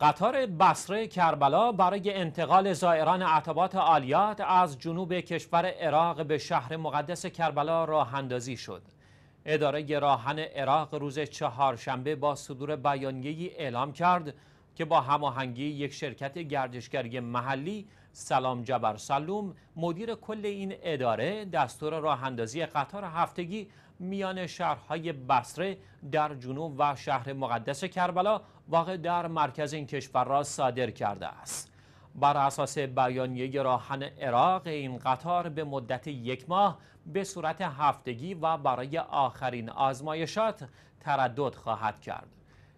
قطار بصره کربلا برای انتقال زائران عتبات آلیات از جنوب کشور عراق به شهر مقدس کربلا راه اندازی شد. اداره راهن عراق روز چهارشنبه با صدور بیانیه‌ای اعلام کرد که با هماهنگی یک شرکت گردشگری محلی سلام جبر سلوم مدیر کل این اداره دستور راه اندازی قطار هفتگی میان شهرهای بصره در جنوب و شهر مقدس کربلا واقع در مرکز این کشور را صادر کرده است بر اساس بیانیه راهن عراق این قطار به مدت یک ماه به صورت هفتگی و برای آخرین آزمایشات تردد خواهد کرد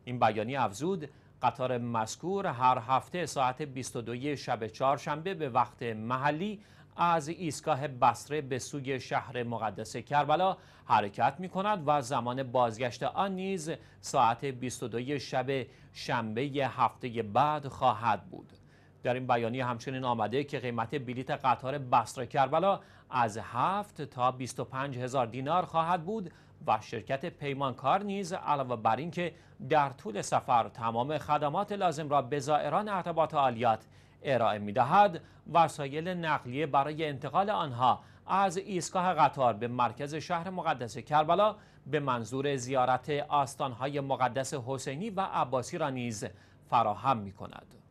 این بیانیه افزود قطار مذکور هر هفته ساعت 22 شب چهارشنبه به وقت محلی از ایستگاه بصره به سوی شهر مقدس کربلا حرکت می کند و زمان بازگشت آن نیز ساعت 22 شب شنبه هفته بعد خواهد بود. در این بیانیه همچنین آمده که قیمت بلیت قطار بصره کربلا از 7 تا 25 هزار دینار خواهد بود و شرکت پیمانکار نیز علاوه بر اینکه در طول سفر تمام خدمات لازم را به زائران ارتباط عالیات ارائه می دهد وسایل نقلیه برای انتقال آنها از ایستگاه قطار به مرکز شهر مقدس کربلا به منظور زیارت آستانهای مقدس حسینی و عباسی را نیز فراهم می کند.